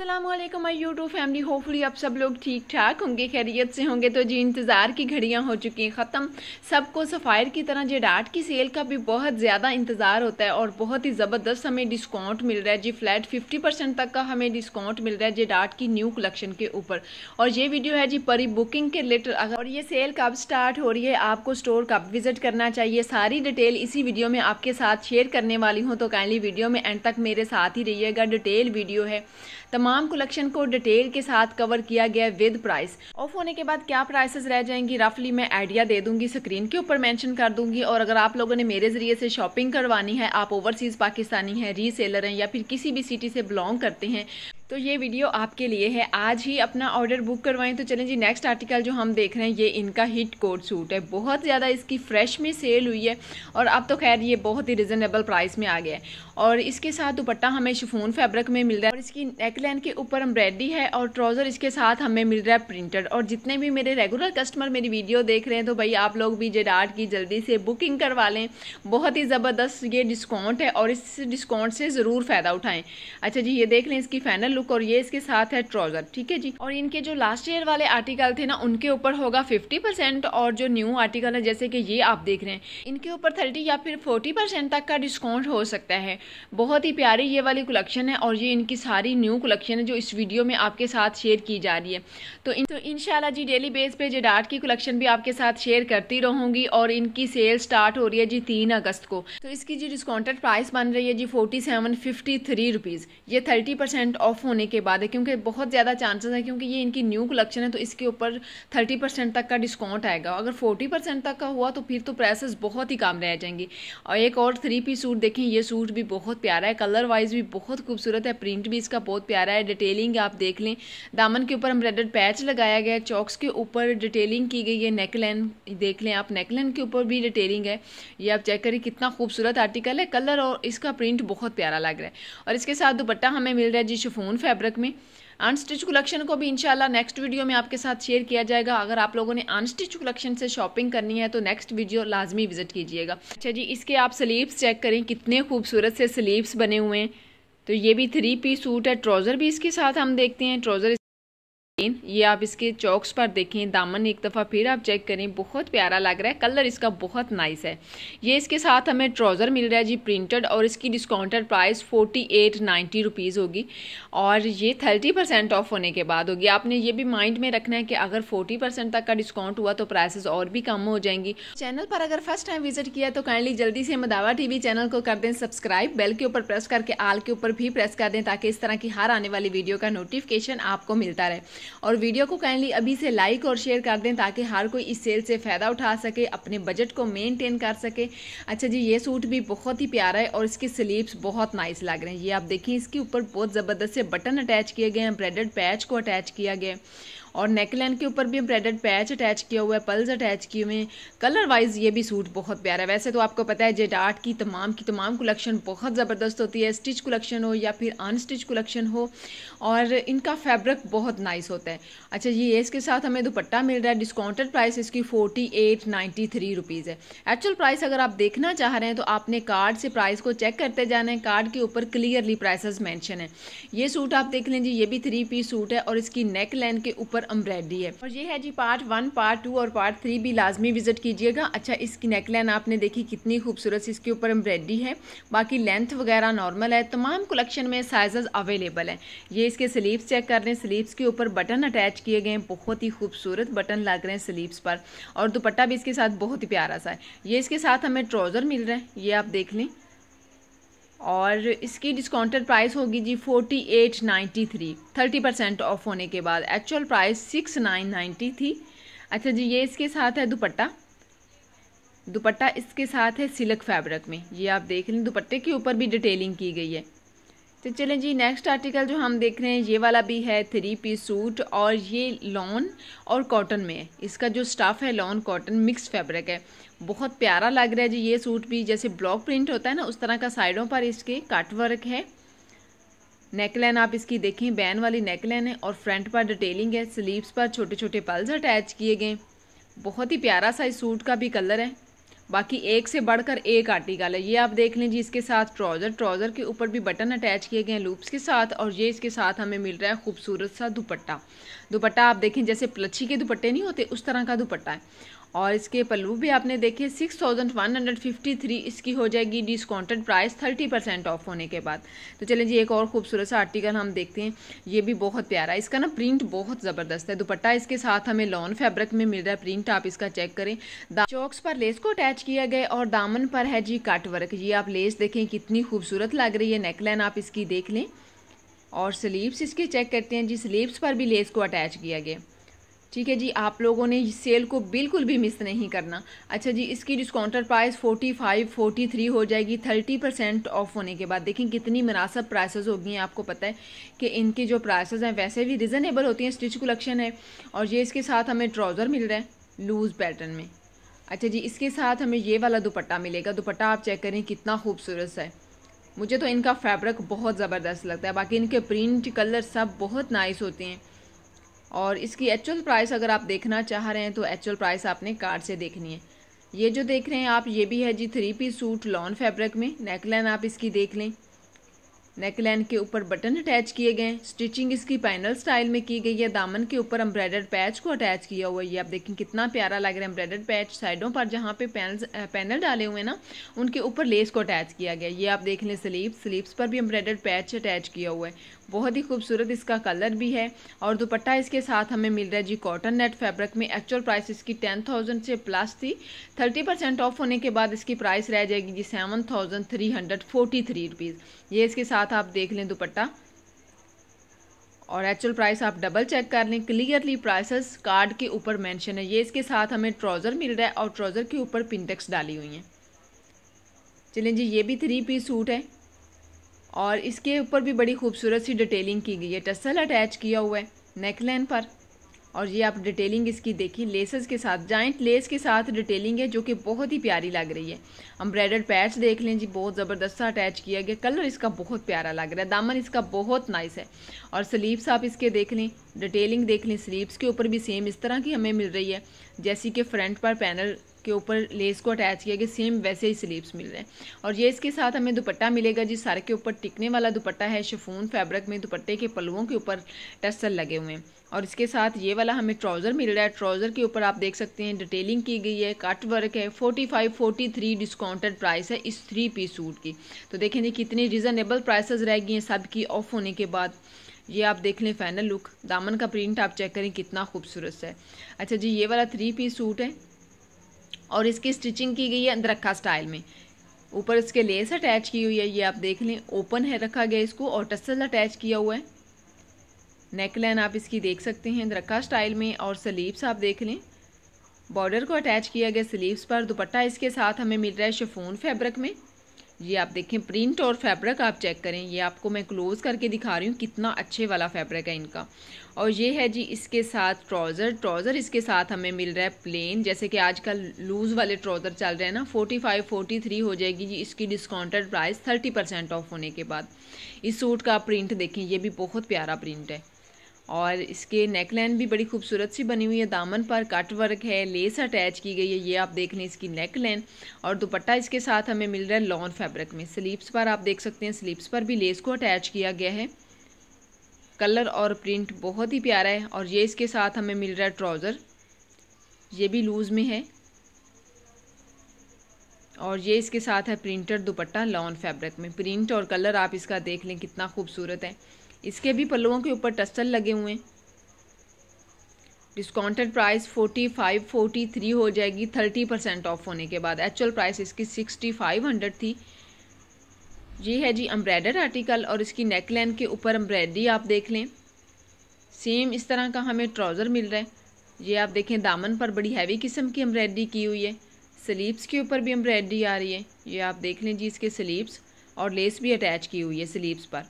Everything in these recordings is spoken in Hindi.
Aslam my YouTube family hopefully आप सब लोग ठीक ठाक होंगे खैरियत से होंगे तो जी इंतज़ार की घड़ियाँ हो चुकी हैं ख़त्म सबको सफ़ायर की तरह डाट की सेल का भी बहुत ज़्यादा इंतज़ार होता है और बहुत ही ज़बरदस्त हमें डिस्काउंट मिल रहा है जी फ्लैट 50 परसेंट तक का हमें डिस्काउंट मिल रहा है जे डाट की न्यू कलेक्शन के ऊपर और ये वीडियो है जी परी बुकिंग के रिलेटेड अगर और ये सेल कब स्टार्ट हो रही है आपको स्टोर कब विज़िट करना चाहिए सारी डिटेल इसी वीडियो में आपके साथ शेयर करने वाली हूँ तो काइंडली वीडियो में एंड तक मेरे साथ ही रहिएगा डिटेल वीडियो है तमाम तमाम कलेक्शन को डिटेल के साथ कवर किया गया विद प्राइस ऑफ होने के बाद क्या प्राइसेस रह जाएंगी रफली मैं आइडिया दे दूंगी स्क्रीन के ऊपर मेंशन कर दूंगी और अगर आप लोगों ने मेरे जरिए से शॉपिंग करवानी है आप ओवरसीज पाकिस्तानी हैं रीसेलर हैं या फिर किसी भी सिटी से बिलोंग करते हैं तो ये वीडियो आपके लिए है आज ही अपना ऑर्डर बुक करवाएं तो चलें जी नेक्स्ट आर्टिकल जो हम देख रहे हैं ये इनका हिट कोट सूट है बहुत ज़्यादा इसकी फ्रेश में सेल हुई है और अब तो खैर ये बहुत ही रिजनेबल प्राइस में आ गया है और इसके साथ दुपट्टा हमें शिफोन फैब्रिक में मिल रहा है और इसकी नेकलाइन के ऊपर एम्ब्रॉयडरी है और ट्राउज़र इसके साथ हमें मिल रहा है प्रिंटेड और जितने भी मेरे रेगुलर कस्टमर मेरी वीडियो देख रहे हैं तो भाई आप लोग भी जेडार्ट की जल्दी से बुकिंग करवा लें बहुत ही ज़बरदस्त ये डिस्काउंट है और इस डिस्काउंट से ज़रूर फ़ायदा उठाएँ अच्छा जी ये देख लें इसकी फाइनल लुक और ये इसके साथ है ट्राउजर ठीक है जी और इनके जो लास्ट ईयर वाले आर्टिकल थे ना उनके ऊपर होगा फिफ्टी परसेंट और जो न्यू आर्टिकल है जैसे कि ये आप देख रहे हैं इनके ऊपर थर्टी या फिर फोर्टी परसेंट तक का डिस्काउंट हो सकता है बहुत ही प्यारी ये वाली कलेक्शन है और ये इनकी सारी न्यू कलेक्शन है जो इस वीडियो में आपके साथ शेयर की जा रही है तो इन तो इनशाला जी डेली बेस पे जेडाट की कलेक्शन भी आपके साथ शेयर करती रहूँगी और इनकी सेल स्टार्ट हो रही है जी तीन अगस्त को तो इसकी जो डिस्काउंटेड प्राइस बन रही है जी forty seven fifty three rupees ये थर्टी परसेंट ऑफ होने के बाद है क्योंकि बहुत ज़्यादा चांसेस है क्योंकि ये इनकी न्यू कलेक्शन है तो इसके ऊपर थर्टी परसेंट तक का डिस्काउंट आएगा अगर फोर्टी परसेंट तक का हुआ तो फिर तो प्राइसेस बहुत ही काम रह जाएंगी और एक और थ्री पी सूट देखें ये सूट भी बहुत प्यारा है कलर वाइज भी बहुत खूबसूरत है प्रिंट भी इसका बहुत प्यारा है डिटेलिंग आप देख लें दामन के ऊपर एम्ब्रेडेड पैच लगाया गया है चौक्स के ऊपर डिटेलिंग की गई है नेकलाइन देख लें आप नेकलाइन के ऊपर भी डिटेलिंग है ये आप चेक करिए कितना खूबसूरत आर्टिकल है कलर और इसका प्रिंट बहुत प्यारा लग रहा है और इसके साथ दुपट्टा हमें मिल रहा है जी शिफोन ओन फैब्रिक में अनस्टिच कलेक्शन को भी इंशाल्लाह नेक्स्ट वीडियो में आपके साथ शेयर किया जाएगा अगर आप लोगों ने अनस्टिच कलेक्शन से शॉपिंग करनी है तो नेक्स्ट वीडियो लाजमी विजिट कीजिएगा अच्छा जी इसके आप स्लीव्स चेक करें कितने खूबसूरत से स्लीव्स बने हुए हैं तो ये भी थ्री पीस सूट है ट्राउज़र भी इसके साथ हम देखते हैं ट्राउज़र ये आप इसके चौक्स पर देखें दामन एक दफ़ा फिर आप चेक करें बहुत प्यारा लग रहा है कलर इसका बहुत नाइस है ये इसके साथ हमें ट्राउज़र मिल रहा है जी प्रिंटेड और इसकी discounted price forty eight ninety rupees होगी और ये थर्टी परसेंट ऑफ होने के बाद होगी आपने ये भी माइंड में रखना है कि अगर फोर्टी परसेंट तक का डिस्काउंट हुआ तो प्राइसेस और भी कम हो जाएंगी चैनल पर अगर फर्स्ट टाइम विजिट किया तो काइंडली जल्दी से मदावा टीवी चैनल को कर दें सब्सक्राइब बेल के ऊपर प्रेस करके आल के ऊपर भी प्रेस कर दें ताकि इस तरह की हर आने वाली वीडियो का नोटिफिकेशन आपको मिलता रहे और वीडियो को काइंडली अभी से लाइक और शेयर कर दें ताकि हर कोई इस सेल से फ़ायदा उठा सके अपने बजट को मेनटेन कर सके अच्छा जी ये सूट भी बहुत ही प्यारा है और इसके स्लीवस बहुत नाइस लग रहे हैं ये आप देखिए इसके ऊपर बहुत ज़बरदस्त से बटन अटैच किए गए हैं ब्रेडेड पैच को अटैच किया गया है और नेकलाइन के ऊपर भी हम पैच अटैच किया हुआ है पल्स अटैच किए हुए हैं कलर वाइज ये भी सूट बहुत प्यारा है वैसे तो आपको पता है जेडार्ट की तमाम की तमाम कलेक्शन बहुत ज़बरदस्त होती है स्टिच कलेक्शन हो या फिर अनस्टिच कलेक्शन हो और इनका फैब्रिक बहुत नाइस होता है अच्छा ये इसके साथ हमें दुपट्टा मिल रहा है डिस्काउंटेड प्राइस इसकी forty eight ninety three rupees है एक्चुअल प्राइस अगर आप देखना चाह रहे हैं तो आपने कार्ड से प्राइस को चेक करते जाना है कार्ड के ऊपर क्लियरली प्राइसेस मैंशन है ये सूट आप देख लें जी ये भी थ्री पीस सूट है और इसकी नेक लाइन के ऊपर ऊपर अम्ब्रेडी है और ये है जी पार्ट वन पार्ट टू और पार्ट थ्री भी लाजमी विजिट कीजिएगा अच्छा इसकी नेकलाइन आपने देखी कितनी खूबसूरत इसके ऊपर एम्ब्रेडी है बाकी लेंथ वगैरह नॉर्मल है तमाम कलेक्शन में साइजेस अवेलेबल हैं ये इसके स्लीव्स चेक कर रहे हैं स्लीव्स के ऊपर बटन अटैच किए गए हैं बहुत ही खूबसूरत बटन लग रहे हैं स्लीव्स पर और दुपट्टा भी इसके साथ बहुत ही प्यारा सा है ये इसके साथ हमें ट्राउज़र मिल रहा है ये आप देख लें और इसकी डिस्काउंटेड प्राइस होगी जी forty eight ninety three thirty percent off होने के बाद actual price six nine ninety थी अच्छा जी ये इसके साथ है दुपट्टा दुपट्टा इसके साथ है सिल्क फैब्रिक में ये आप देख लें दुपट्टे के ऊपर भी डिटेलिंग की गई है तो चलें जी नेक्स्ट आर्टिकल जो हम देख रहे हैं ये वाला भी है थ्री पीस सूट और ये लॉन और कॉटन में है इसका जो स्टाफ है लॉन कॉटन मिक्स फैब्रिक है बहुत प्यारा लग रहा है जी ये सूट भी जैसे ब्लॉक प्रिंट होता है ना उस तरह का साइडों पर इसके काट वर्क है नेकलाइन आप इसकी देखें बैन वाली नेकलाइन है और फ्रंट पर डिटेलिंग है स्लीवस पर छोटे छोटे पल्स अटैच किए गए बहुत ही प्यारा सा इस सूट का भी कलर है बाकी एक से बढ़कर एक आर्टिकल है ये आप देख लें जी इसके साथ ट्राउज़र ट्राउज़र के ऊपर भी बटन अटैच किए गए हैं लूप्स के साथ और ये इसके साथ हमें मिल रहा है खूबसूरत सा दुपट्टा दुपट्टा आप देखें जैसे प्लच्छी के दुपट्टे नहीं होते उस तरह का दुपट्टा है और इसके पल्लू भी आपने देखे six thousand one hundred fifty three इसकी हो जाएगी discounted price thirty percent off होने के बाद तो चलें जी एक और खूबसूरत सा आर्टिकल हम देखते हैं ये भी बहुत प्यारा है इसका ना प्रिंट बहुत ज़बरदस्त है दुपट्टा इसके साथ हमें लॉन फैब्रिक में मिल रहा है प्रिंट आप इसका चेक करें चौक्स पर लेस को अटैच किया गया और दामन पर है जी कट वर्क ये आप लेस देखें कितनी खूबसूरत लग रही है नेकलाइन आप इसकी देख लें और स्लीव्स इसके चेक करते हैं जी स्लीव्स पर भी लेस को अटैच किया गया ठीक है जी आप लोगों ने सेल को बिल्कुल भी मिस नहीं करना अच्छा जी इसकी डिस्काउंटर प्राइस 45, 43 हो जाएगी 30 परसेंट ऑफ होने के बाद देखें कितनी मुनासब प्राइसेस होगी आपको पता है कि इनकी जो प्राइसेस हैं वैसे भी रिजनेबल होती हैं स्टिच कलेक्शन है और ये इसके साथ हमें ट्राउज़र मिल रहा है लूज़ पैटर्न में अच्छा जी इसके साथ हमें ये वाला दुपट्टा मिलेगा दुपट्टा आप चेक करें कितना खूबसूरत है मुझे तो इनका फैब्रिक बहुत ज़बरदस्त लगता है बाकी इनके प्रिंट कलर सब बहुत नाइस होते हैं और इसकी एक्चुअल प्राइस अगर आप देखना चाह रहे हैं तो एक्चुअल प्राइस आपने कार्ड से देखनी है ये जो देख रहे हैं आप ये भी है जी three piece suit lawn fabric में नेकलाइन आप इसकी देख लें नेकलाइन के ऊपर बटन अटैच किए गए हैं स्टिचिंग इसकी पैनल स्टाइल में की गई है दामन के ऊपर एम्ब्रॉयडर्ड पैच को अटैच किया हुआ है ये आप देखें कितना प्यारा लग रहा है एम्ब्रॉयडर्ड पैच साइडों पर जहाँ पे पैनल पैनल डाले हुए हैं ना उनके ऊपर लेस को अटैच किया गया ये आप देख लें स्लीव स्लीव्स पर भी एम्ब्रॉयडर्ड पैच अटैच किया हुआ है बहुत ही खूबसूरत इसका कलर भी है और दुपट्टा इसके साथ हमें मिल रहा है जी कॉटन नेट फैब्रिक में एक्चुअल प्राइस इसकी टेन थाउजेंड से प्लस थी थर्टी परसेंट ऑफ होने के बाद इसकी प्राइस रह जाएगी जी seven thousand three hundred forty three rupees ये इसके साथ आप देख लें दुपट्टा और एक्चुअल प्राइस आप डबल चेक कर लें क्लियरली प्राइसेस कार्ड के ऊपर मेंशन है ये इसके साथ हमें ट्राउज़र मिल रहा है और ट्राउज़र के ऊपर पिंटेक्स डाली हुई हैं चलें जी ये भी थ्री पीस सूट है और इसके ऊपर भी बड़ी खूबसूरत सी डिटेलिंग की गई है टसल अटैच किया हुआ है नेकलाइन पर और ये आप डिटेलिंग इसकी देखी लेसेस के साथ जॉइंट लेस के साथ डिटेलिंग है जो कि बहुत ही प्यारी लग रही है एम्ब्रॉयडर्ड पैच देख लें जी बहुत ज़बरदस्त सा अटैच किया गया कलर इसका बहुत प्यारा लग रहा है दामन इसका बहुत नाइस है और स्लीव्स आप इसके देख लें डिटेलिंग देख लें स्लीव्स के ऊपर भी सेम इस तरह की हमें मिल रही है जैसी कि फ्रंट पर पैनल के ऊपर लेस को अटैच किया गया सेम वैसे ही स्लीव्स मिल रहे हैं और ये इसके साथ हमें दुपट्टा मिलेगा जिस सर के ऊपर टिकने वाला दुपट्टा है शिफोन फैब्रिक में दुपट्टे के पलुओं के ऊपर टस्सल लगे हुए हैं और इसके साथ ये वाला हमें ट्राउज़र मिल रहा है ट्राउज़र के ऊपर आप देख सकते हैं डिटेलिंग की गई है कट वर्क है forty five forty three discounted price है इस थ्री पीस सूट की तो देखें जी कितनी रिजनेबल प्राइस रह गई हैं सब की ऑफ होने के बाद ये आप देख लें फाइनल लुक दामन का प्रिंट आप चेक करें कितना खूबसूरत है अच्छा जी ये वाला थ्री पीस सूट है और इसकी स्टिचिंग की गई है अंदरखा स्टाइल में ऊपर इसके लेस अटैच की हुई है ये आप देख लें ओपन है रखा गया इसको और टसल अटैच किया हुआ है नेक लाइन आप इसकी देख सकते हैं दरखा स्टाइल में और स्लीव्स आप देख लें बॉर्डर को अटैच किया गया स्लीव्स पर दुपट्टा इसके साथ हमें मिल रहा है शिफोन फैब्रिक में ये आप देखें प्रिंट और फैब्रिक आप चेक करें ये आपको मैं क्लोज़ करके दिखा रही हूँ कितना अच्छे वाला फैब्रिक है इनका और ये है जी इसके साथ ट्राउज़र ट्राउज़र इसके साथ हमें मिल रहा है प्लेन जैसे कि आजकल लूज़ वाले ट्राउज़र चल रहे हैं ना फोर्टी फाइव फोर्टी थ्री हो जाएगी जी इसकी discounted price thirty percent off होने के बाद इस सूट का प्रिंट देखें ये भी बहुत प्यारा प्रिंट है और इसके नेकलाइन भी बड़ी खूबसूरत सी बनी हुई है दामन पर कट वर्क है लेस अटैच की गई है ये आप देख लें इसकी नेकलाइन और दुपट्टा इसके साथ हमें मिल रहा है लॉन फैब्रिक में स्लीप्स पर आप देख सकते हैं स्लीप्स पर भी लेस को अटैच किया गया है कलर और प्रिंट बहुत ही प्यारा है और ये इसके साथ हमें मिल रहा है ट्राउज़र ये भी लूज़ में है और ये इसके साथ है प्रिंटर दुपट्टा लॉन फैब्रिक में प्रिंट और कलर आप इसका देख लें कितना खूबसूरत है इसके भी पल्लुओं के ऊपर टस्टल लगे हुए हैं discounted price forty five forty three हो जाएगी थर्टी परसेंट ऑफ होने के बाद एक्चुअल प्राइस इसकी सिक्सटी फाइव हंड्रेड थी ये है जी अम्ब्रेडर आर्टिकल और इसकी नेकलाइन के ऊपर अम्ब्रेडरी आप देख लें सेम इस तरह का हमें ट्राउज़र मिल रहा है ये आप देखें दामन पर बड़ी हैवी किस्म की एम्ब्रॉयडरी की हुई है स्लीव्स के ऊपर भी एम्ब्रॉयडरी आ रही है ये आप देख लें जी इसके स्लीव्स और लेस भी अटैच की हुई है स्लीव्स पर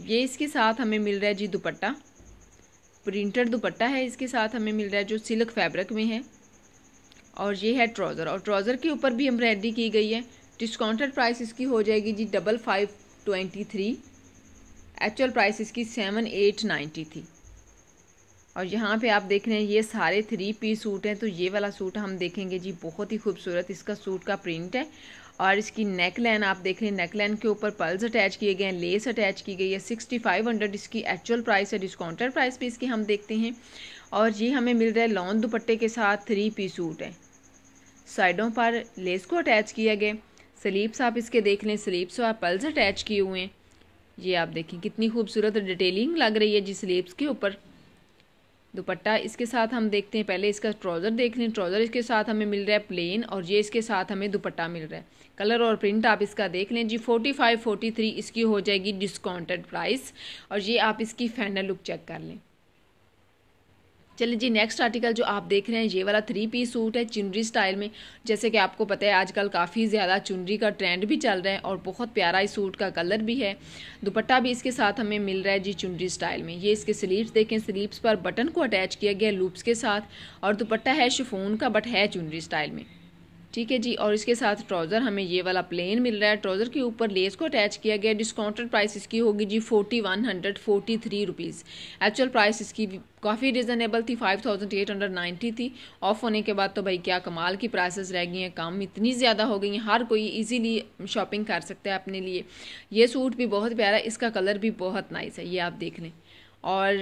ये इसके साथ हमें मिल रहा है जी दुपट्टा प्रिंटेड दुपट्टा है इसके साथ हमें मिल रहा है जो सिल्क फैब्रिक में है और ये है ट्राउज़र और ट्राउज़र के ऊपर भी एम्ब्रॉयडरी की गई है डिस्काउंटेड प्राइस इसकी हो जाएगी जी double five twenty three actual price इसकी सेवन एट नाइन्टी थी और यहाँ पे आप देख रहे हैं ये सारे थ्री पीस सूट हैं तो ये वाला सूट हम देखेंगे जी बहुत ही खूबसूरत इसका सूट का प्रिंट है और इसकी नेक लाइन आप देख लें नेक लाइन के ऊपर पल्स अटैच किए गए हैं लेस अटैच की गई है सिक्सटी फाइव हंड्रेड इसकी एक्चुअल प्राइस है डिस्काउंटेड प्राइस भी इसकी हम देखते हैं और ये हमें मिल रहा है लॉन्ग दुपट्टे के साथ थ्री पी सूट है साइडों पर लेस को अटैच किया गया स्लीप्स आप इसके देख लें स्लीप्स और पल्स अटैच किए हुए हैं ये आप देखें कितनी खूबसूरत डिटेलिंग लग रही है जिस स्लीप्स के ऊपर दुपट्टा इसके साथ हम देखते हैं पहले इसका ट्राउज़र देख लें ट्राउज़र इसके साथ हमें मिल रहा है प्लेन और ये इसके साथ हमें दुपट्टा मिल रहा है कलर और प्रिंट आप इसका देख लें जी फोर्टी फाइव फोर्टी थ्री इसकी हो जाएगी डिस्काउंटेड प्राइस और ये आप इसकी फाइनल लुक चेक कर लें चलिए जी नेक्स्ट आर्टिकल जो आप देख रहे हैं ये वाला थ्री पीस सूट है चुनरी स्टाइल में जैसे कि आपको पता है आजकल काफ़ी ज़्यादा चुनरी का ट्रेंड भी चल रहा है और बहुत प्यारा इस सूट का कलर भी है दुपट्टा भी इसके साथ हमें मिल रहा है जी चुनरी स्टाइल में ये इसके स्लीव्स देखें स्लीव्स पर बटन को अटैच किया गया लूप्स के साथ और दुपट्टा है शिफोन का बट है चुनरी स्टाइल में ठीक है जी और इसके साथ ट्राउज़र हमें ये वाला प्लेन मिल रहा है ट्राउज़र के ऊपर लेस को अटैच किया गया डिस्काउंटेड प्राइस इसकी होगी जी forty one hundred forty three rupees actual price इसकी काफ़ी रिजनेबल थी five thousand eight hundred ninety थी ऑफ होने के बाद तो भाई क्या कमाल की प्राइसेस रह गई हैं कम इतनी ज़्यादा हो गई हैं हर कोई ईजीली शॉपिंग कर सकता है अपने लिए ये सूट भी बहुत प्यारा इसका कलर भी बहुत नाइस है ये आप देख लें और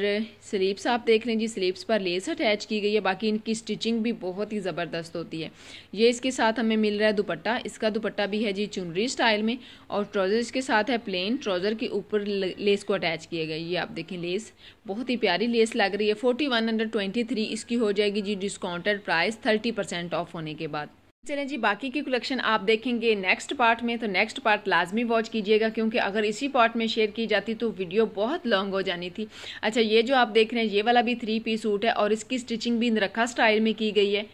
स्लीप्स आप देख रहे हैं जी स्लीप्स पर लेस अटैच की गई है बाकी इनकी स्टिचिंग भी बहुत ही ज़बरदस्त होती है ये इसके साथ हमें मिल रहा है दुपट्टा इसका दुपट्टा भी है जी चुनरी स्टाइल में और ट्राउज़र इसके साथ है प्लेन ट्राउज़र के ऊपर लेस को अटैच किया गया ये आप देखें लेस बहुत ही प्यारी लेस लग रही है फोर्टी इसकी हो जाएगी जी डिस्काउंटेड प्राइस थर्टी ऑफ होने के बाद चलें जी बाकी की कलेक्शन आप देखेंगे नेक्स्ट पार्ट में तो नेक्स्ट पार्ट लाजमी वॉच कीजिएगा क्योंकि अगर इसी पार्ट में शेयर की जाती तो वीडियो बहुत लॉन्ग हो जानी थी अच्छा ये जो आप देख रहे हैं ये वाला भी थ्री पीस सूट है और इसकी स्टिचिंग भी नरखा स्टाइल में की गई है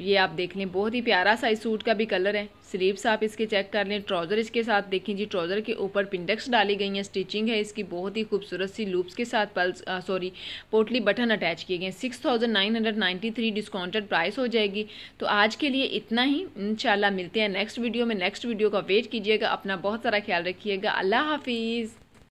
ये आप देख लें बहुत ही प्यारा सा इस सूट का भी कलर है स्लीव्स आप इसके चेक कर लें ट्राउज़र इसके साथ देखें जी ट्राउज़र के ऊपर पिंडेक्स डाली गई हैं स्टिचिंग है इसकी बहुत ही खूबसूरत सी लूप्स के साथ पल्स सॉरी पोटली बटन अटैच किए गए six thousand nine hundred ninety three discounted price हो जाएगी तो आज के लिए इतना ही इंशाल्लाह मिलते हैं नेक्स्ट वीडियो में नेक्स्ट वीडियो का वेट कीजिएगा अपना बहुत सारा ख्याल रखिएगा अल्लाह हाफिज़